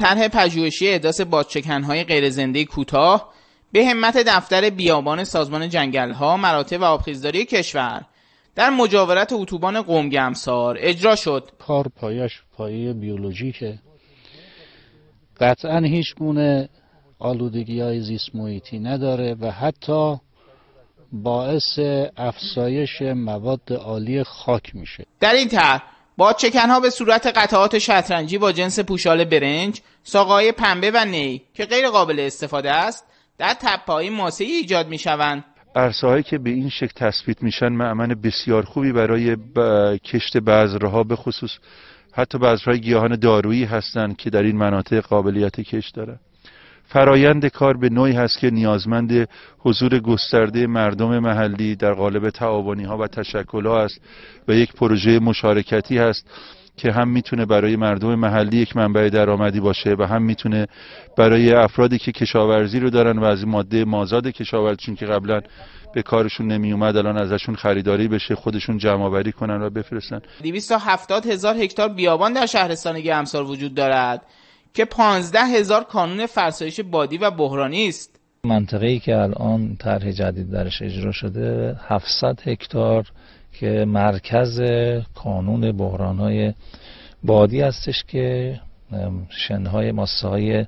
طرح پژوهشی احداث بادشکنهای غیرزنده کوتاه به همت دفتر بیابان سازمان جنگلها مراتع و آبخیزداری کشور در مجاورت اتوبان قومگمسار اجرا شد کار پایش پایه بیولوژیکه قطعا هیچ گونه آلودگی های زیست محیطی نداره و حتی باعث افزایش مواد عالی خاک میشه در این طرح با چکنها به صورت قطعات شطرنجی با جنس پوشال برنج، ساقای پنبه و نی که غیر قابل استفاده است، در تپه‌های ماسه‌ای ایجاد می‌شوند. عرصه‌هایی که به این شکل تثبیت میشن معمن بسیار خوبی برای کشت بذرها به خصوص حتی بذرهای گیاهان دارویی هستند که در این مناطق قابلیت کشت دارند. فرایند کار به نوعی هست که نیازمند حضور گسترده مردم محلی در قالب تعاونی ها و تشکل ها است و یک پروژه مشارکتی هست که هم میتونه برای مردم محلی یک منبع درآمدی باشه و هم میتونه برای افرادی که کشاورزی رو دارن و از ماده مازاد کشاورزی چون که قبلا به کارشون نمی اومد الان ازشون خریداری بشه خودشون جمع آوری کنن و بفرستن 270 هزار هکتار بیابان در شهرستان گمسار وجود دارد که 15 هزار کانون فرسایش بادی و بحرانی است منطقه ای که الان طرح جدید درش اجرا شده 700 هکتار که مرکز کانون بحران های بادی هستش که شنهای ماسه های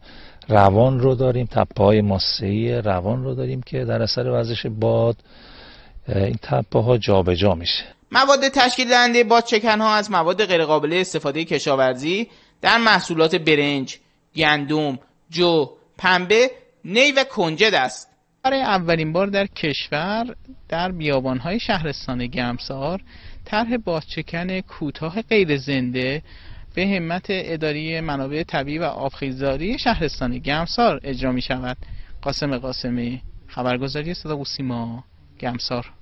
روان رو داریم تپه های روان رو داریم که در اثر وزش باد این تپه ها جابجا میشه مواد تشکیل دهنده چکن ها از مواد غیرقابل استفاده کشاورزی در محصولات برنج، گندم، جو، پنبه، نی و کنجد است. برای اولین بار در کشور در بیابانهای شهرستان گمسار طرح بازچکن کوتاه غیر زنده به همت اداری منابع طبیعی و آبخیزداری شهرستان گمسار اجرا می شود قاسم قاسمی خبرگزاری صدا و سیما گمسار